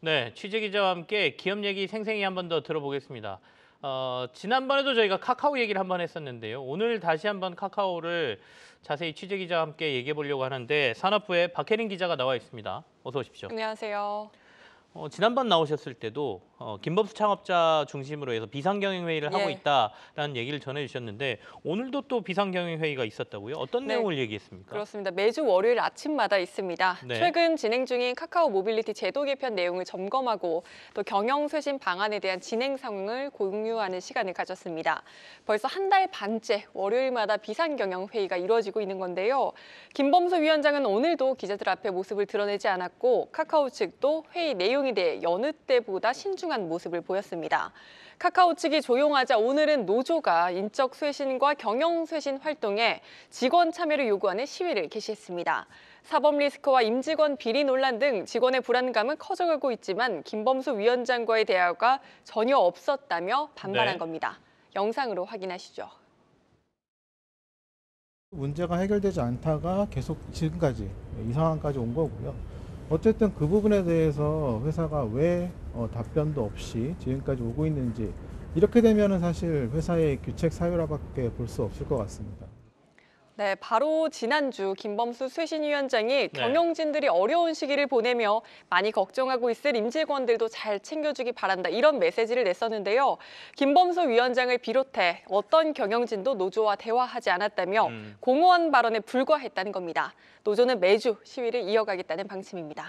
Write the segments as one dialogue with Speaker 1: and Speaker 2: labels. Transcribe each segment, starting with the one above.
Speaker 1: 네, 취재 기자와 함께 기업 얘기 생생히 한 번 더 들어보겠습니다. 어, 지난번에도 저희가 카카오 얘기를 한 번 했었는데요. 오늘 다시 한번 카카오를 자세히 취재 기자와 함께 얘기해 보려고 하는데 산업부의 박혜린 기자가 나와 있습니다. 어서 오십시오.
Speaker 2: 안녕하세요.
Speaker 1: 어, 지난번 나오셨을 때도 어, 김범수 창업자 중심으로 해서 비상경영회의를 하고 예. 있다라는 얘기를 전해주셨는데 오늘도 또 비상경영회의가 있었다고요? 어떤 네. 내용을 얘기했습니까?
Speaker 2: 그렇습니다. 매주 월요일 아침마다 있습니다. 네. 최근 진행 중인 카카오 모빌리티 제도 개편 내용을 점검하고 또 경영쇄신 방안에 대한 진행 상황을 공유하는 시간을 가졌습니다. 벌써 한 달 반째 월요일마다 비상경영회의가 이루어지고 있는 건데요. 김범수 위원장은 오늘도 기자들 앞에 모습을 드러내지 않았고 카카오 측도 회의 내용에 대해 여느 때보다 신중 신중한 모습을 보였습니다. 카카오 측이 조용하자 오늘은 노조가 인적 쇄신과 경영 쇄신 활동에 직원 참여를 요구하는 시위를 개시했습니다. 사법 리스크와 임직원 비리 논란 등 직원의 불안감은 커져가고 있지만 김범수 위원장과의 대화가 전혀 없었다며 반발한 네. 겁니다. 영상으로 확인하시죠.
Speaker 1: 문제가 해결되지 않다가 계속 지금까지 이 상황까지 온 거고요. 어쨌든 그 부분에 대해서 회사가 왜 어, 답변도 없이 지금까지 오고 있는지 이렇게 되면 사실 회사의 규책 사유라밖에 볼 수 없을 것 같습니다.
Speaker 2: 네, 바로 지난주 김범수 쇄신위원장이 네. 경영진들이 어려운 시기를 보내며 많이 걱정하고 있을 임직원들도 잘 챙겨주기 바란다 이런 메시지를 냈었는데요. 김범수 위원장을 비롯해 어떤 경영진도 노조와 대화하지 않았다며 음. 공허한 발언에 불과했다는 겁니다. 노조는 매주 시위를 이어가겠다는 방침입니다.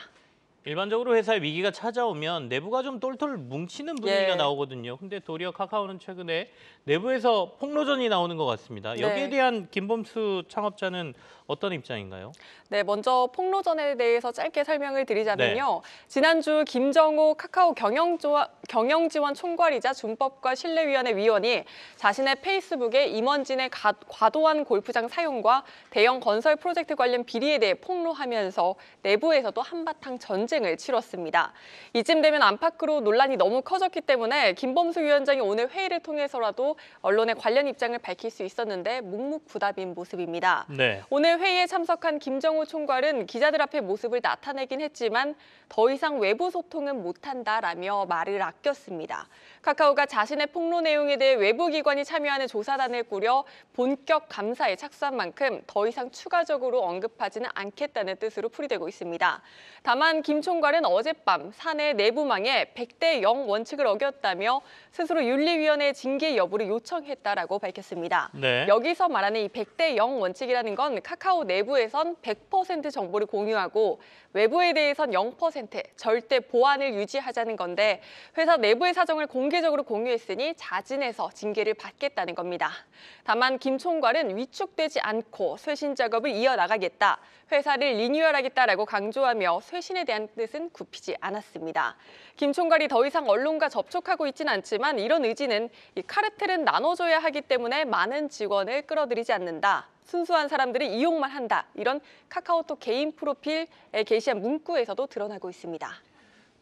Speaker 1: 일반적으로 회사에 위기가 찾아오면 내부가 좀 똘똘 뭉치는 분위기가 예. 나오거든요. 근데 도리어 카카오는 최근에 내부에서 폭로전이 나오는 것 같습니다. 네. 여기에 대한 김범수 창업자는 어떤 입장인가요?
Speaker 2: 네, 먼저 폭로전에 대해서 짧게 설명을 드리자면요. 네. 지난주 김정호 카카오 경영조합 경영지원 총괄이자 준법과 신뢰위원회 위원이 자신의 페이스북에 임원진의 가, 과도한 골프장 사용과 대형 건설 프로젝트 관련 비리에 대해 폭로하면서 내부에서도 한바탕 전쟁을 치렀습니다. 이쯤 되면 안팎으로 논란이 너무 커졌기 때문에 김범수 위원장이 오늘 회의를 통해서라도 언론의 관련 입장을 밝힐 수 있었는데 묵묵부답인 모습입니다. 네. 오늘 회의에 참석한 김정우 총괄은 기자들 앞에 모습을 나타내긴 했지만 더 이상 외부 소통은 못한다라며 말을 아까 바뀌었습니다. 카카오가 자신의 폭로 내용에 대해 외부 기관이 참여하는 조사단을 꾸려 본격 감사에 착수한 만큼 더 이상 추가적으로 언급하지는 않겠다는 뜻으로 풀이되고 있습니다. 다만 김 총괄은 어젯밤 사내 내부망에 100대 0 원칙을 어겼다며 스스로 윤리위원회 에 징계 여부를 요청했다라고 밝혔습니다. 네. 여기서 말하는 이 100대 0 원칙이라는 건 카카오 내부에선 100% 정보를 공유하고 외부에 대해선 0% 절대 보안을 유지하자는 건데 회사 회사 내부의 사정을 공개적으로 공유했으니 자진해서 징계를 받겠다는 겁니다. 다만 김 총괄은 위축되지 않고 쇄신 작업을 이어나가겠다, 회사를 리뉴얼하겠다라고 강조하며 쇄신에 대한 뜻은 굽히지 않았습니다. 김 총괄이 더 이상 언론과 접촉하고 있진 않지만 이런 의지는 이 카르텔은 나눠줘야 하기 때문에 많은 직원을 끌어들이지 않는다. 순수한 사람들이 이용만 한다. 이런 카카오톡 개인 프로필에 게시한 문구에서도 드러나고 있습니다.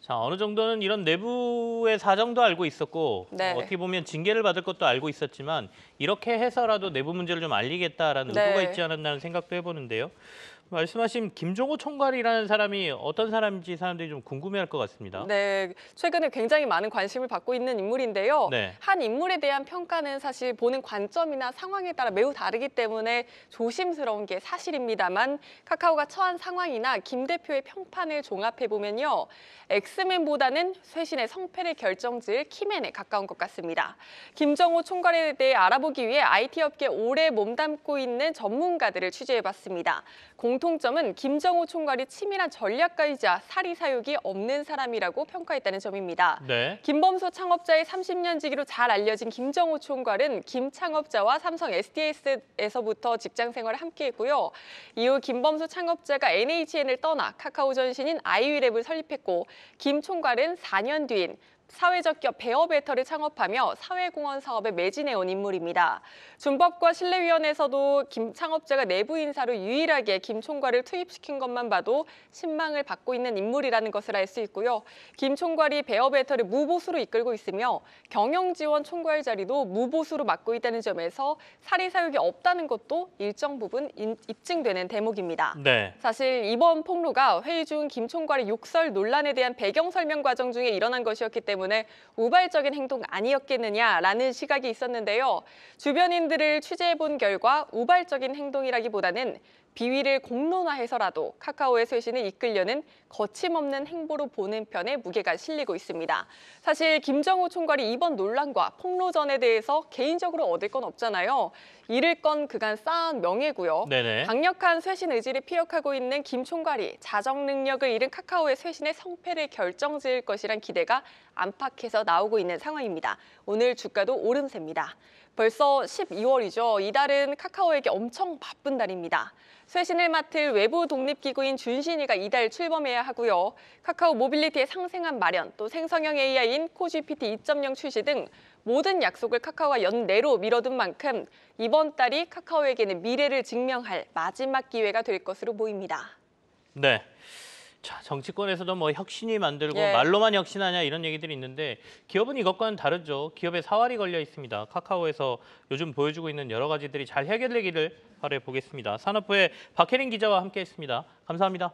Speaker 1: 자, 어느 정도는 이런 내부의 사정도 알고 있었고 네. 뭐 어떻게 보면 징계를 받을 것도 알고 있었지만 이렇게 해서라도 내부 문제를 좀 알리겠다라는 네. 의도가 있지 않았나는 생각도 해보는데요. 말씀하신 김종호 총괄이라는 사람이 어떤 사람인지 사람들이 좀 궁금해할 것 같습니다.
Speaker 2: 네, 최근에 굉장히 많은 관심을 받고 있는 인물인데요. 네. 한 인물에 대한 평가는 사실 보는 관점이나 상황에 따라 매우 다르기 때문에 조심스러운 게 사실입니다만 카카오가 처한 상황이나 김 대표의 평판을 종합해보면요. 엑스맨보다는 쇄신의 성패를 결정지을 키맨에 가까운 것 같습니다. 김정호 총괄에 대해 알아보기 위해 IT 업계 오래 몸담고 있는 전문가들을 취재해봤습니다. 공 공통점은 김정호 총괄이 치밀한 전략가이자 사리사욕이 없는 사람이라고 평가했다는 점입니다. 네. 김범수 창업자의 30년 지기로 잘 알려진 김정호 총괄은 김창업자와 삼성 SDS에서부터 직장 생활을 함께했고요. 이후 김범수 창업자가 NHN을 떠나 카카오 전신인 아이위랩을 설립했고 김 총괄은 4년 뒤인 사회적 기업 베어베터를 창업하며 사회공헌 사업에 매진해온 인물입니다. 준법과 신뢰위원회에서도 김 창업자가 내부 인사로 유일하게 김 총괄을 투입시킨 것만 봐도 신망을 받고 있는 인물이라는 것을 알 수 있고요. 김 총괄이 베어베터를 무보수로 이끌고 있으며 경영지원 총괄 자리도 무보수로 맡고 있다는 점에서 사리사욕이 없다는 것도 일정 부분 입증되는 대목입니다. 네. 사실 이번 폭로가 회의 중 김 총괄의 욕설 논란에 대한 배경 설명 과정 중에 일어난 것이었기 때문에 때문에 우발적인 행동 아니었겠느냐라는 시각이 있었는데요. 주변인들을 취재해 본 결과 우발적인 행동이라기보다는 비위를 공론화해서라도 카카오의 쇄신을 이끌려는 거침없는 행보로 보는 편에 무게가 실리고 있습니다. 사실 김정호 총괄이 이번 논란과 폭로전에 대해서 개인적으로 얻을 건 없잖아요. 잃을 건 그간 쌓은 명예고요. 네네. 강력한 쇄신 의지를 피력하고 있는 김 총괄이 자정 능력을 잃은 카카오의 쇄신의 성패를 결정지을 것이란 기대가 안팎에서 나오고 있는 상황입니다. 오늘 주가도 오름세입니다. 벌써 12월이죠. 이달은 카카오에게 엄청 바쁜 달입니다. 쇄신을 맡을 외부 독립기구인 준신이가 이달 출범해야 하고요. 카카오 모빌리티의 상생한 마련, 또 생성형 AI인 코GPT 2.0 출시 등 모든 약속을 카카오가 연내로 미뤄둔 만큼 이번 달이 카카오에게는 미래를 증명할 마지막 기회가 될 것으로 보입니다.
Speaker 1: 네. 자, 정치권에서도 뭐 혁신이 만들고 예. 말로만 혁신하냐 이런 얘기들이 있는데 기업은 이것과는 다르죠. 기업의 사활이 걸려 있습니다. 카카오에서 요즘 보여주고 있는 여러 가지들이 잘 해결되기를 바래 보겠습니다. 산업부의
Speaker 2: 박혜린 기자와 함께했습니다. 감사합니다.